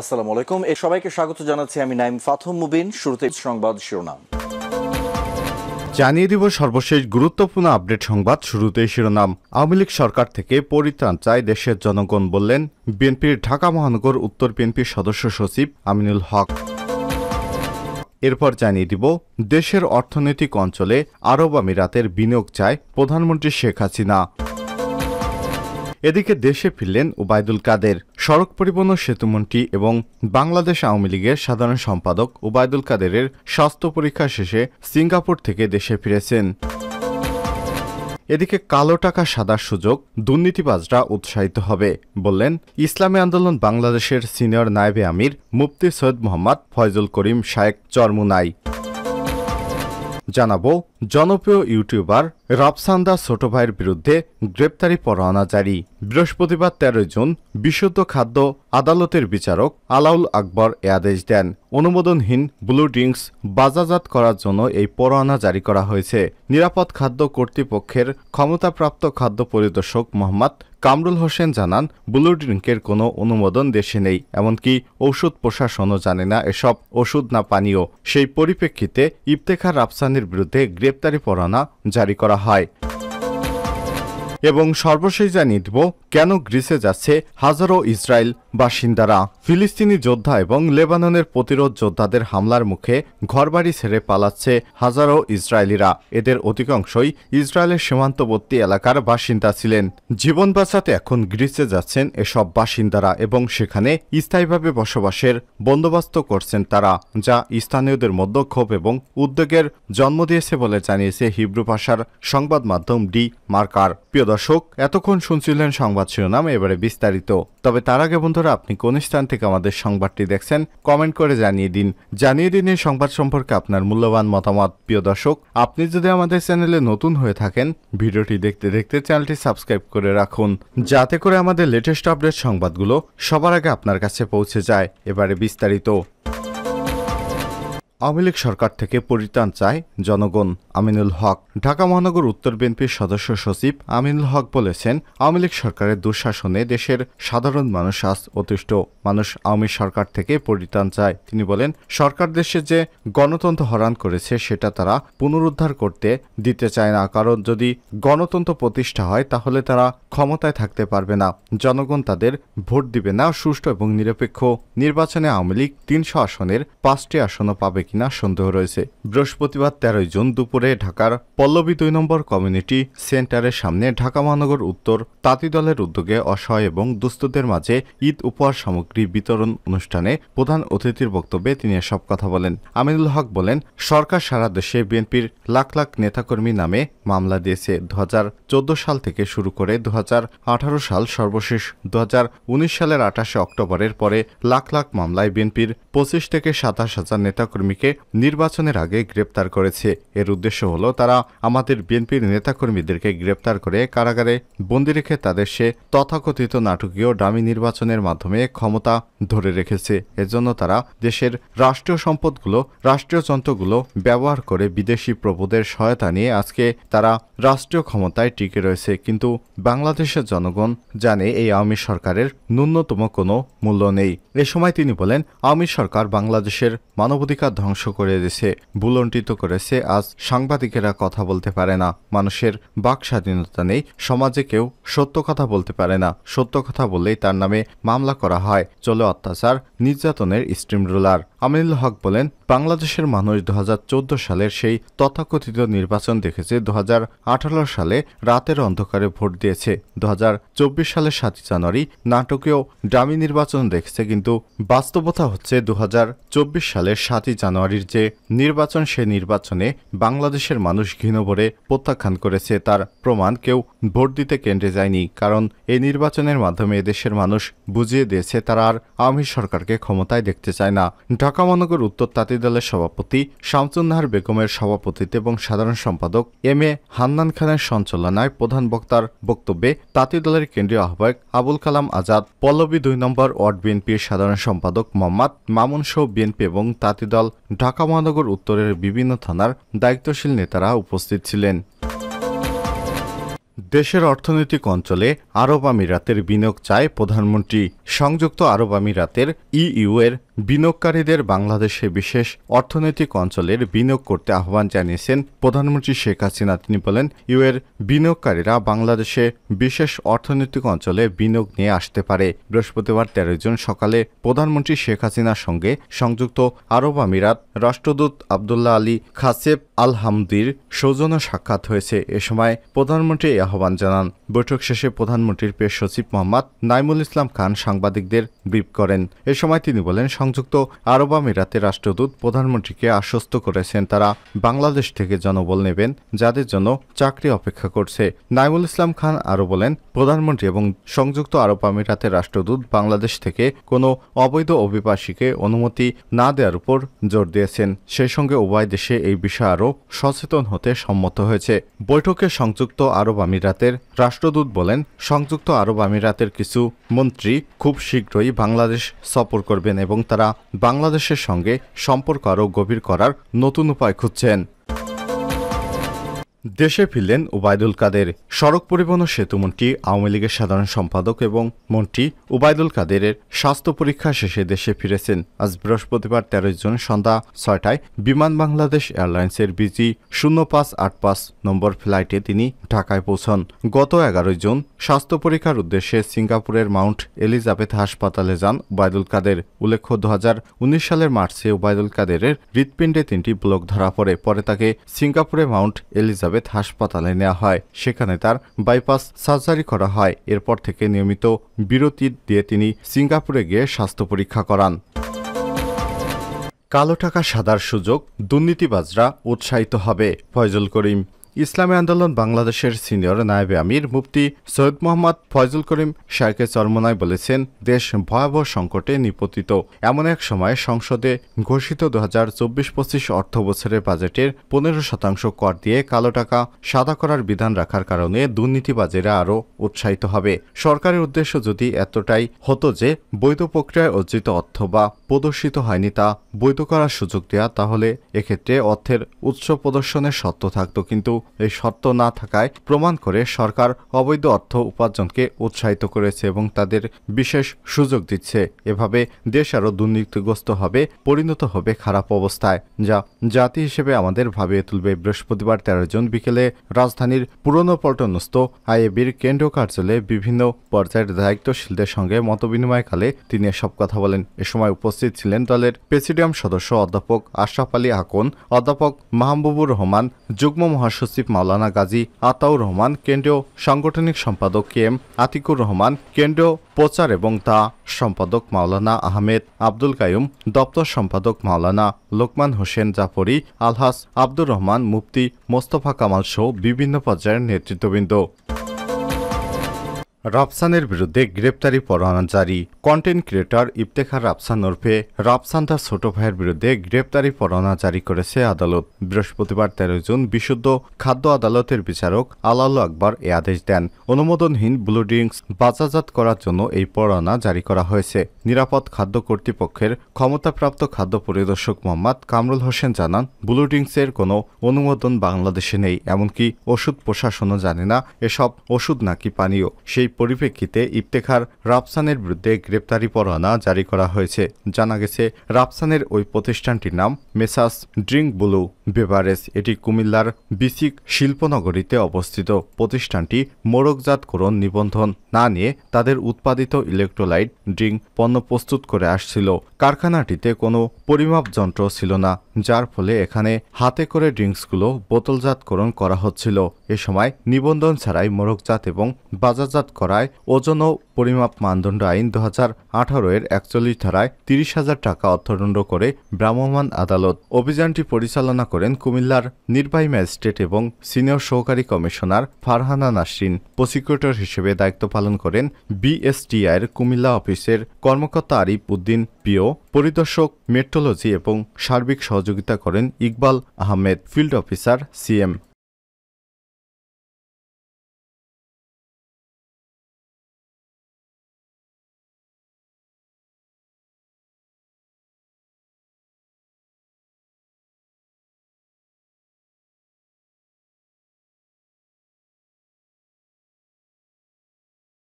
আসসালামু আলাইকুম এ সবাইকে স্বাগত জানাচ্ছি আমি নাইম ফাথম মুবিন শুরুতে সংবাদ শিরোনাম জানিয়ে দিব সর্বশেষ গুরুত্বপূর্ণ আপডেট সংবাদ শুরুতে শিরোনাম আওয়ামী লীগ সরকার থেকে পরিত্রাণ চায় দেশের জনগণ বললেন বিএনপির ঢাকা মহানগর উত্তর বিএনপির সদস্য সচিব আমিনুল হক এরপর জানিয়ে দিব দেশের অর্থনৈতিক অঞ্চলে আরব আমিরাতের বিনিয়োগ চায় প্রধানমন্ত্রী শেখ হাসিনা এদিকে দেশে ফিরলেন ওবায়দুল কাদের সড়ক পরিবহন সেতুমন্ত্রী এবং বাংলাদেশ আওয়ামী লীগের সাধারণ সম্পাদক ওবায়দুল কাদেরের স্বাস্থ্য পরীক্ষা শেষে সিঙ্গাপুর থেকে দেশে ফিরেছেন এদিকে কালো টাকা সাদার সুযোগ দুর্নীতিবাজরা উৎসাহিত হবে বললেন ইসলামী আন্দোলন বাংলাদেশের সিনিয়র নায়েবে আমির মুফতি সৈয়দ মোহাম্মদ ফয়জুল করিম শায়েক চরমুনাই জানাবো জনপ্রিয় ইউটিউবার রাফসান্দা ছোট ভাইয়ের বিরুদ্ধে গ্রেপ্তারি পরোয়ানা জারি বৃহস্পতিবার তেরোই জুন বিশুদ্ধ খাদ্য আদালতের বিচারক আলাউল আকবর এ আদেশ দেন অনুমোদনহীন ব্লু ড্রিঙ্কস বাজাজাত করার জন্য এই পরোয়ানা জারি করা হয়েছে নিরাপদ খাদ্য কর্তৃপক্ষের ক্ষমতাপ্রাপ্ত খাদ্য পরিদর্শক মোহাম্মদ কামরুল হোসেন জানান ব্লু ড্রিঙ্কের কোনো অনুমোদন দেশে নেই এমনকি ওষুধ প্রশাসনও জানে না এসব ওষুধ না পানীয় সেই পরিপ্রেক্ষিতে ইফতেখার রাফসানির বিরুদ্ধে গ্রেপ্তারি পরোয়ানা জারি করা হয় এবং সর্বশেষ জানিয়ে দেব কেন গ্রিসে যাচ্ছে হাজারো ইসরায়েল বাসিন্দারা ফিলিস্তিনি যোদ্ধা এবং লেবাননের প্রতিরোধ যোদ্ধাদের হামলার মুখে ঘরবাড়ি ছেড়ে পালাচ্ছে হাজারো ইসরায়েলিরা এদের অধিকাংশই ইসরায়েলের সীমান্তবর্তী এলাকার বাসিন্দা ছিলেন জীবন বাঁচাতে এখন গ্রিসে যাচ্ছেন এসব বাসিন্দারা এবং সেখানে স্থায়ীভাবে বসবাসের বন্দোবস্ত করছেন তারা যা স্থানীয়দের মধ্যে ক্ষোভ এবং উদ্বেগের জন্ম দিয়েছে বলে জানিয়েছে হিব্রু ভাষার সংবাদ মাধ্যম ডি মার্কার প্রিয় দর্শক এতক্ষণ শুনছিলেন সংবাদ সংবাদ শিরোনাম এবারে বিস্তারিত তবে তার আগে বন্ধুরা আপনি কোন স্থান থেকে আমাদের সংবাদটি দেখছেন কমেন্ট করে জানিয়ে দিন জানিয়ে দিন এই সংবাদ সম্পর্কে আপনার মূল্যবান মতামত প্রিয় দর্শক আপনি যদি আমাদের চ্যানেলে নতুন হয়ে থাকেন ভিডিওটি দেখতে দেখতে চ্যানেলটি সাবস্ক্রাইব করে রাখুন যাতে করে আমাদের লেটেস্ট আপডেট সংবাদগুলো সবার আগে আপনার কাছে পৌঁছে যায় এবারে বিস্তারিত আওয়ামী লীগ সরকার থেকে পরিত্রাণ চায় জনগণ আমিনুল হক ঢাকা মহানগর উত্তর বিএনপির সদস্য সচিব আমিনুল হক বলেছেন আওয়ামী লীগ সরকারের দুঃশাসনে দেশের সাধারণ মানুষ আজ অতিষ্ঠ মানুষ আওয়ামী সরকার থেকে পরিত্রাণ চায় তিনি বলেন সরকার দেশে যে গণতন্ত্র হরান করেছে সেটা তারা পুনরুদ্ধার করতে দিতে চায় না কারণ যদি গণতন্ত্র প্রতিষ্ঠা হয় তাহলে তারা ক্ষমতায় থাকতে পারবে না জনগণ তাদের ভোট দিবে না সুষ্ঠু এবং নিরপেক্ষ নির্বাচনে আওয়ামী লীগ তিনশো আসনের পাঁচটি আসনও পাবে কিনা সন্দেহ রয়েছে বৃহস্পতিবার তেরোই জুন দুপুরে ঢাকার পল্লবী দুই নম্বর কমিউনিটি সেন্টারের সামনে ঢাকা মহানগর উত্তর তাঁতিদলের উদ্যোগে অসহায় এবং দুস্থদের মাঝে ঈদ উপহার সামগ্রী বিতরণ অনুষ্ঠানে প্রধান অতিথির বক্তব্যে তিনি এসব কথা বলেন আমিনুল হক বলেন সরকার সারা দেশে বিএনপির লাখ লাখ নেতাকর্মী নামে মামলা দিয়েছে দু সাল থেকে শুরু করে দু সাল সর্বশেষ দু সালের আঠাশে অক্টোবরের পরে লাখ লাখ মামলায় বিএনপির পঁচিশ থেকে সাতাশ হাজার নেতাকর্মী বিএনপিকে নির্বাচনের আগে গ্রেপ্তার করেছে এর উদ্দেশ্য হল তারা আমাদের বিএনপির নেতাকর্মীদেরকে গ্রেপ্তার করে কারাগারে বন্দি রেখে তাদের সে তথাকথিত নাটকীয় ডামি নির্বাচনের মাধ্যমে ক্ষমতা ধরে রেখেছে এজন্য তারা দেশের রাষ্ট্রীয় সম্পদগুলো রাষ্ট্রীয় যন্ত্রগুলো ব্যবহার করে বিদেশি প্রভুদের সহায়তা নিয়ে আজকে তারা রাষ্ট্রীয় ক্ষমতায় টিকে রয়েছে কিন্তু বাংলাদেশের জনগণ জানে এই আওয়ামী সরকারের ন্যূনতম কোনো মূল্য নেই এ সময় তিনি বলেন আওয়ামী সরকার বাংলাদেশের মানবাধিকার ধ্বংস করে দিয়েছে বুলণ্টিত করেছে আজ সাংবাদিকেরা কথা বলতে পারে না মানুষের বাক স্বাধীনতা নেই সমাজে কেউ সত্য কথা বলতে পারে না সত্য কথা বললেই তার নামে মামলা করা হয় চলে অত্যাচার নির্যাতনের স্ট্রিম রুলার আমিনুল হক বলেন বাংলাদেশের মানুষ দু সালের সেই তথাকথিত নির্বাচন দেখেছে দু সালে রাতের অন্ধকারে ভোট দিয়েছে দু সালের সাতই জানুয়ারি নাটকেও ডামি নির্বাচন দেখেছে কিন্তু বাস্তবতা হচ্ছে দু সালের সাতই জানুয়ারির যে নির্বাচন সে নির্বাচনে বাংলাদেশের মানুষ ঘৃণভরে প্রত্যাখ্যান করেছে তার প্রমাণ কেউ ভোট দিতে কেন্দ্রে যায়নি কারণ এই নির্বাচনের মাধ্যমে এদেশের মানুষ বুঝিয়ে দিয়েছে তারা আর আমির সরকারকে ক্ষমতায় দেখতে চায় না ঢাকা মহানগর উত্তর তাঁতি দলের সভাপতি শামসুন্নাহার বেগমের সভাপতিত্বে এবং সাধারণ সম্পাদক এম এ হান্নান খানের সঞ্চালনায় প্রধান বক্তার বক্তব্যে তাঁতি দলের কেন্দ্রীয় আহ্বায়ক আবুল কালাম আজাদ পল্লবী দুই নম্বর ওয়ার্ড বিএনপির সাধারণ সম্পাদক মোহাম্মদ মামুন সহ বিএনপি এবং তাঁতি দল ঢাকা মহানগর উত্তরের বিভিন্ন থানার দায়িত্বশীল নেতারা উপস্থিত ছিলেন দেশের অর্থনৈতিক অঞ্চলে আরব আমিরাতের বিনিয়োগ চায় প্রধানমন্ত্রী সংযুক্ত আরব আমিরাতের ইইউ এর বিনিয়োগকারীদের বাংলাদেশে বিশেষ অর্থনৈতিক অঞ্চলের বিনিয়োগ করতে আহ্বান জানিয়েছেন প্রধানমন্ত্রী শেখ হাসিনা তিনি বলেন ইউএর বিনিয়োগকারীরা বাংলাদেশে বিশেষ অর্থনৈতিক অঞ্চলে বিনিয়োগ নিয়ে আসতে পারে বৃহস্পতিবার তেরো জুন সকালে প্রধানমন্ত্রী শেখ হাসিনার সঙ্গে সংযুক্ত আরব আমিরাত রাষ্ট্রদূত আবদুল্লাহ আলী খাসেব আল হামদির সৌজন্য সাক্ষাৎ হয়েছে এ সময় প্রধানমন্ত্রী আহ্বান জানান বৈঠক শেষে প্রধানমন্ত্রীর পেশ সচিব মোহাম্মদ নাইমুল ইসলাম খান সাংবাদিকদের ব্রিফ করেন এ সময় তিনি বলেন সংযুক্ত আরব আমিরাতে রাষ্ট্রদূত প্রধানমন্ত্রীকে আশ্বস্ত করেছেন তারা বাংলাদেশ থেকে জনবল নেবেন যাদের জন্য চাকরি অপেক্ষা করছে নাইমুল ইসলাম খান আরও বলেন প্রধানমন্ত্রী এবং সংযুক্ত আরব আমিরাতের রাষ্ট্রদূত বাংলাদেশ থেকে কোনো অবৈধ অভিবাসীকে অনুমতি না দেওয়ার উপর জোর দিয়েছেন সেই সঙ্গে উভয় দেশে এই বিষয়ে আরও সচেতন হতে সম্মত হয়েছে বৈঠকে সংযুক্ত আরব আমিরাতের রাষ্ট্রদূত বলেন সংযুক্ত আরব আমিরাতের কিছু মন্ত্রী খুব শীঘ্রই বাংলাদেশ সফর করবেন এবং তারা তারা বাংলাদেশের সঙ্গে সম্পর্ক আরও গভীর করার নতুন উপায় খুঁজছেন দেশে ফিরলেন ওবায়দুল কাদের সড়ক পরিবহন সেতুমন্ত্রী সেতু মন্ত্রী আওয়ামী লীগের সাধারণ সম্পাদক এবং মন্ত্রী ওবায়দুল কাদেরের স্বাস্থ্য পরীক্ষা শেষে দেশে ফিরেছেন আজ বৃহস্পতিবার তেরোই জুন সন্ধ্যা ছয়টায় বিমান বাংলাদেশ এয়ারলাইন্সের বিজি শূন্য পাঁচ আট পাঁচ নম্বর ফ্লাইটে তিনি ঢাকায় পৌঁছন গত এগারোই জুন স্বাস্থ্য পরীক্ষার উদ্দেশ্যে সিঙ্গাপুরের মাউন্ট এলিজাবেথ হাসপাতালে যান ওবায়দুল কাদের উল্লেখ্য দু সালের মার্চে ওবায়দুল কাদেরের হৃৎপিণ্ডে তিনটি ব্লক ধরা পড়ে পরে তাকে সিঙ্গাপুরে মাউন্ট এলিজাবেথ জাবেদ হাসপাতালে নেওয়া হয় সেখানে তার বাইপাস সার্জারি করা হয় এরপর থেকে নিয়মিত বিরতি দিয়ে তিনি সিঙ্গাপুরে গিয়ে স্বাস্থ্য পরীক্ষা করান কালো টাকা সাদার সুযোগ দুর্নীতিবাজরা উৎসাহিত হবে ফয়জল করিম ইসলামী আন্দোলন বাংলাদেশের সিনিয়র নায়েবে আমির মুফতি সৈয়দ মোহাম্মদ ফয়জুল করিম শাহকে চরমনায় বলেছেন দেশ ভয়াবহ সংকটে নিপতিত এমন এক সময়ে সংসদে ঘোষিত দু হাজার চব্বিশ পঁচিশ অর্থ বছরের বাজেটের পনেরো শতাংশ কর দিয়ে কালো টাকা সাদা করার বিধান রাখার কারণে দুর্নীতিবাজেরা আরও উৎসাহিত হবে সরকারের উদ্দেশ্য যদি এতটাই হতো যে বৈধ প্রক্রিয়ায় অর্জিত অর্থ বা প্রদর্শিত হয়নি তা বৈধ করার সুযোগ দেওয়া তাহলে এক্ষেত্রে অর্থের উৎস প্রদর্শনের সত্য থাকত কিন্তু এই শর্ত না থাকায় প্রমাণ করে সরকার অবৈধ অর্থ উপার্জনকে উৎসাহিত করেছে এবং তাদের বিশেষ সুযোগ দিচ্ছে এভাবে দেশ আরও দুর্নীতিগ্রস্ত হবে পরিণত হবে খারাপ অবস্থায় যা জাতি হিসেবে আমাদের ভাবিয়ে তুলবে বৃহস্পতিবার তেরো জুন বিকেলে রাজধানীর পুরনো পল্টনস্থ আইএবির কেন্দ্রীয় কার্যালয়ে বিভিন্ন পর্যায়ের দায়িত্বশীলদের সঙ্গে মতবিনিময়কালে তিনি এসব কথা বলেন এ সময় উপস্থিত ছিলেন দলের প্রেসিডিয়াম সদস্য অধ্যাপক আশরাফ আলী আকন অধ্যাপক মাহবুবুর রহমান যুগ্ম মহাসচিব সচিব মাওলানা গাজী আতাউর রহমান কেন্দ্রীয় সাংগঠনিক সম্পাদক কে এম আতিকুর রহমান কেন্দ্রীয় প্রচার এবং তা সম্পাদক মাওলানা আহমেদ আব্দুল কায়ুম দপ্তর সম্পাদক মাওলানা লোকমান হোসেন জাফরি আলহাস আব্দুর রহমান মুফতি মোস্তফা কামাল সহ বিভিন্ন পর্যায়ের নেতৃত্ববৃন্দ রাফসানের বিরুদ্ধে গ্রেপ্তারি পরোয়ানা জারি কন্টেন্ট ক্রিয়েটর ইফতেখার রাফসান ওরফে রাফসান তার ছোট ভাইয়ের বিরুদ্ধে গ্রেপ্তারি পরোয়ানা জারি করেছে আদালত বৃহস্পতিবার তেরো জুন বিশুদ্ধ খাদ্য আদালতের বিচারক আলাল আকবর এ আদেশ দেন অনুমোদনহীন ব্লু ড্রিঙ্কস বাজারজাত করার জন্য এই পরোয়ানা জারি করা হয়েছে নিরাপদ খাদ্য কর্তৃপক্ষের ক্ষমতাপ্রাপ্ত খাদ্য পরিদর্শক মোহাম্মদ কামরুল হোসেন জানান ব্লু ড্রিঙ্কসের কোনো অনুমোদন বাংলাদেশে নেই এমনকি ওষুধ প্রশাসনও জানে না এসব ওষুধ নাকি পানীয় সেই সেই পরিপ্রেক্ষিতে ইফতেখার রাফসানের বিরুদ্ধে গ্রেপ্তারি পরোয়ানা জারি করা হয়েছে জানা গেছে রাফসানের ওই প্রতিষ্ঠানটির নাম মেসাস ড্রিঙ্ক ব্লু বেভারেজ এটি কুমিল্লার বিসিক শিল্পনগরীতে অবস্থিত প্রতিষ্ঠানটি মোরগজাতকরণ নিবন্ধন না নিয়ে তাদের উৎপাদিত ইলেকট্রোলাইট ড্রিঙ্ক পণ্য প্রস্তুত করে আসছিল কারখানাটিতে কোনো পরিমাপ যন্ত্র ছিল না যার ফলে এখানে হাতে করে ড্রিঙ্কসগুলো বোতলজাতকরণ করা হচ্ছিল এ সময় নিবন্ধন ছাড়াই মোরগজাত এবং বাজারজাত করায় ওজন ও পরিমাপ মানদণ্ড আইন দু হাজার এর একচল্লিশ ধারায় তিরিশ হাজার টাকা অর্থদণ্ড করে ভ্রাম্যমাণ আদালত অভিযানটি পরিচালনা করেন কুমিল্লার নির্বাহী ম্যাজিস্ট্রেট এবং সিনিয়র সহকারী কমিশনার ফারহানা নাসরিন প্রসিকিউটর হিসেবে দায়িত্ব পালন করেন বিএসটিআইয়ের কুমিল্লা অফিসের কর্মকর্তা আরিফ উদ্দিন পিও পরিদর্শক মেট্রোলজি এবং সার্বিক সহযোগিতা করেন Iqbal Ahmed field officer CM